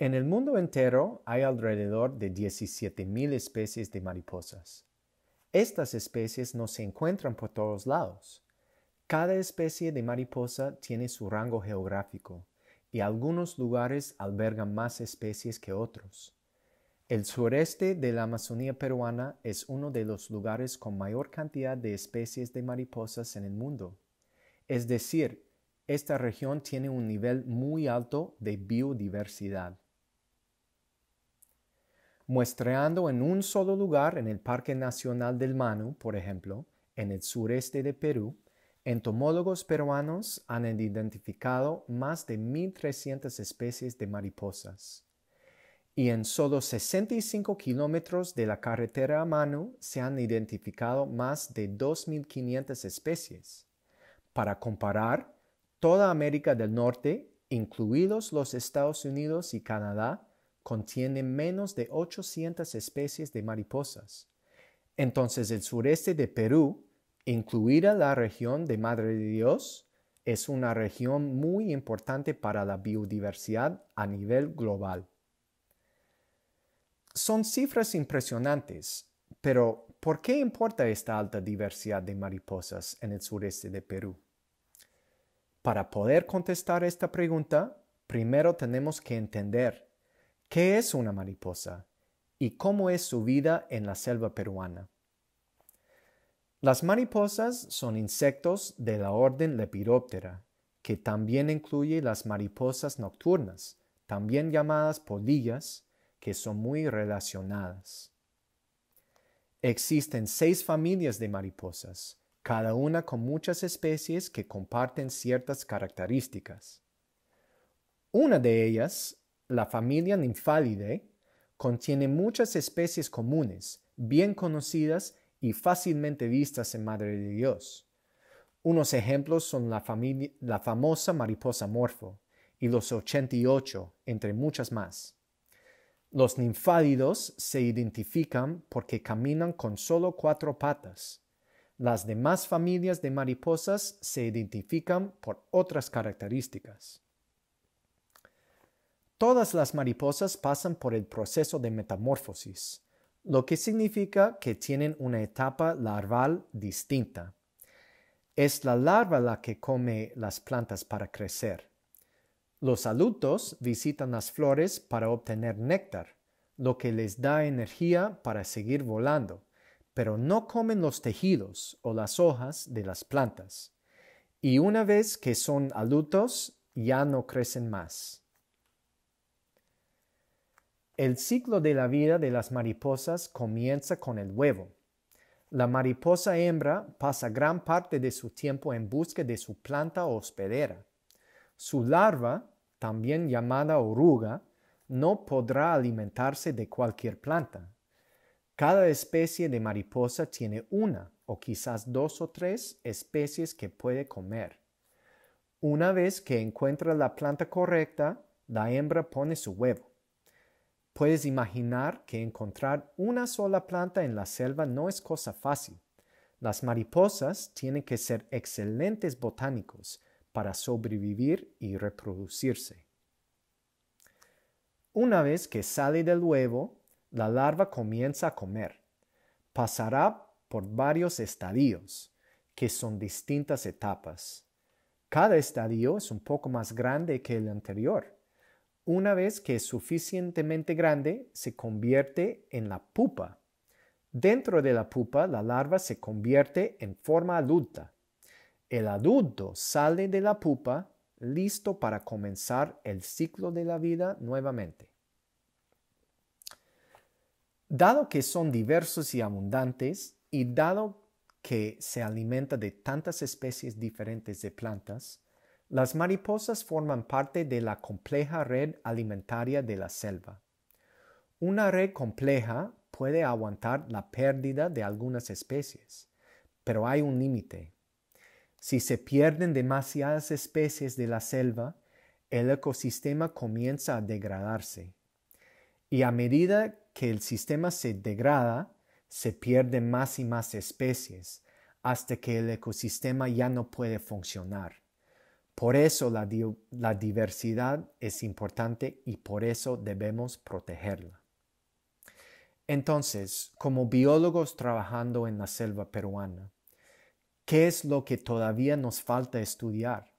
En el mundo entero hay alrededor de 17.000 especies de mariposas. Estas especies no se encuentran por todos lados. Cada especie de mariposa tiene su rango geográfico y algunos lugares albergan más especies que otros. El sureste de la Amazonía peruana es uno de los lugares con mayor cantidad de especies de mariposas en el mundo. Es decir, esta región tiene un nivel muy alto de biodiversidad muestreando en un solo lugar en el Parque Nacional del Manu, por ejemplo, en el sureste de Perú, entomólogos peruanos han identificado más de 1.300 especies de mariposas. Y en solo 65 kilómetros de la carretera a Manu se han identificado más de 2.500 especies. Para comparar, toda América del Norte, incluidos los Estados Unidos y Canadá, contiene menos de 800 especies de mariposas. Entonces el sureste de Perú, incluida la región de Madre de Dios, es una región muy importante para la biodiversidad a nivel global. Son cifras impresionantes, pero ¿por qué importa esta alta diversidad de mariposas en el sureste de Perú? Para poder contestar esta pregunta, primero tenemos que entender ¿Qué es una mariposa? ¿Y cómo es su vida en la selva peruana? Las mariposas son insectos de la orden Lepidoptera, que también incluye las mariposas nocturnas, también llamadas polillas, que son muy relacionadas. Existen seis familias de mariposas, cada una con muchas especies que comparten ciertas características. Una de ellas la familia Nymphalidae contiene muchas especies comunes, bien conocidas y fácilmente vistas en Madre de Dios. Unos ejemplos son la, famosa mariposa morfo y los 88, entre muchas más. Los ninfálidos se identifican porque caminan con solo cuatro patas. Las demás familias de mariposas se identifican por otras características. Todas las mariposas pasan por el proceso de metamorfosis, lo que significa que tienen una etapa larval distinta. Es la larva la que come las plantas para crecer. Los adultos visitan las flores para obtener néctar, lo que les da energía para seguir volando, pero no comen los tejidos o las hojas de las plantas. Y una vez que son adultos, ya no crecen más. El ciclo de la vida de las mariposas comienza con el huevo. La mariposa hembra pasa gran parte de su tiempo en busca de su planta hospedera. Su larva, también llamada oruga, no podrá alimentarse de cualquier planta. Cada especie de mariposa tiene una o quizás dos o tres especies que puede comer. Una vez que encuentra la planta correcta, la hembra pone su huevo. Puedes imaginar que encontrar una sola planta en la selva no es cosa fácil. Las mariposas tienen que ser excelentes botánicos para sobrevivir y reproducirse. Una vez que sale del huevo, la larva comienza a comer. Pasará por varios estadios, que son distintas etapas. Cada estadio es un poco más grande que el anterior una vez que es suficientemente grande, se convierte en la pupa. Dentro de la pupa, la larva se convierte en forma adulta. El adulto sale de la pupa listo para comenzar el ciclo de la vida nuevamente. Dado que son diversos y abundantes, y dado que se alimenta de tantas especies diferentes de plantas, las mariposas forman parte de la compleja red alimentaria de la selva. Una red compleja puede aguantar la pérdida de algunas especies, pero hay un límite. Si se pierden demasiadas especies de la selva, el ecosistema comienza a degradarse. Y a medida que el sistema se degrada, se pierden más y más especies, hasta que el ecosistema ya no puede funcionar. Por eso la, diversidad es importante y por eso debemos protegerla. Entonces, como biólogos trabajando en la selva peruana, ¿qué es lo que todavía nos falta estudiar?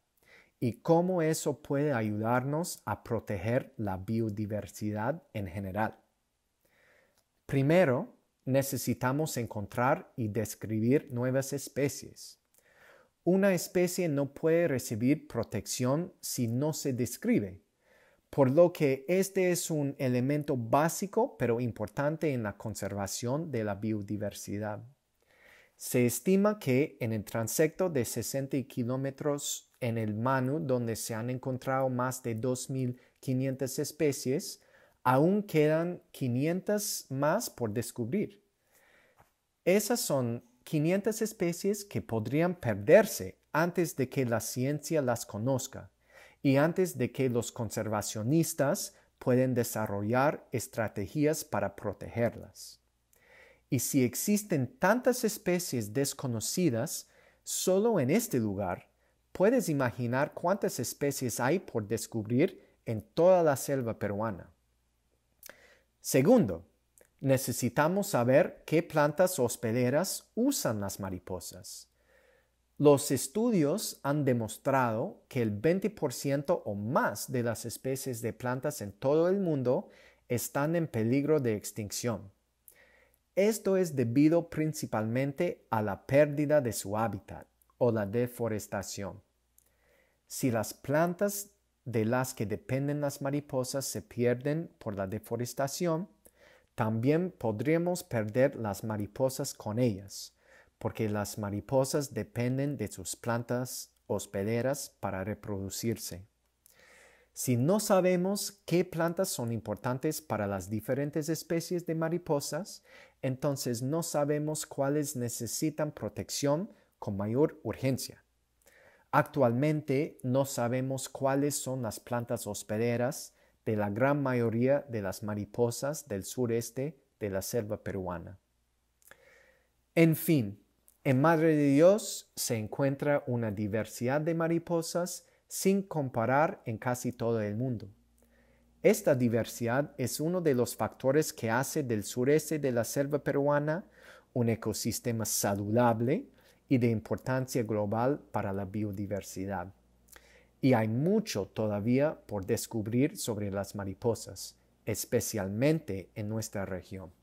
y cómo eso puede ayudarnos a proteger la biodiversidad en general. Primero, necesitamos encontrar y describir nuevas especies. Una especie no puede recibir protección si no se describe, por lo que este es un elemento básico pero importante en la conservación de la biodiversidad. Se estima que en el transecto de 60 kilómetros en el Manu, donde se han encontrado más de 2.500 especies, aún quedan 500 más por descubrir. Esas son 500 especies que podrían perderse antes de que la ciencia las conozca y antes de que los conservacionistas puedan desarrollar estrategias para protegerlas. Y si existen tantas especies desconocidas, solo en este lugar, puedes imaginar cuántas especies hay por descubrir en toda la selva peruana. Segundo, necesitamos saber qué plantas hospederas usan las mariposas. Los estudios han demostrado que el 20% o más de las especies de plantas en todo el mundo están en peligro de extinción. Esto es debido principalmente a la pérdida de su hábitat o la deforestación. Si las plantas de las que dependen las mariposas se pierden por la deforestación, también podríamos perder las mariposas con ellas, porque las mariposas dependen de sus plantas hospederas para reproducirse. Si no sabemos qué plantas son importantes para las diferentes especies de mariposas, entonces no sabemos cuáles necesitan protección con mayor urgencia. Actualmente no sabemos cuáles son las plantas hospederas de la gran mayoría de las mariposas del sureste de la selva peruana. En fin, en Madre de Dios se encuentra una diversidad de mariposas sin comparar en casi todo el mundo. Esta diversidad es uno de los factores que hace del sureste de la selva peruana un ecosistema saludable y de importancia global para la biodiversidad y hay mucho todavía por descubrir sobre las mariposas, especialmente en nuestra región.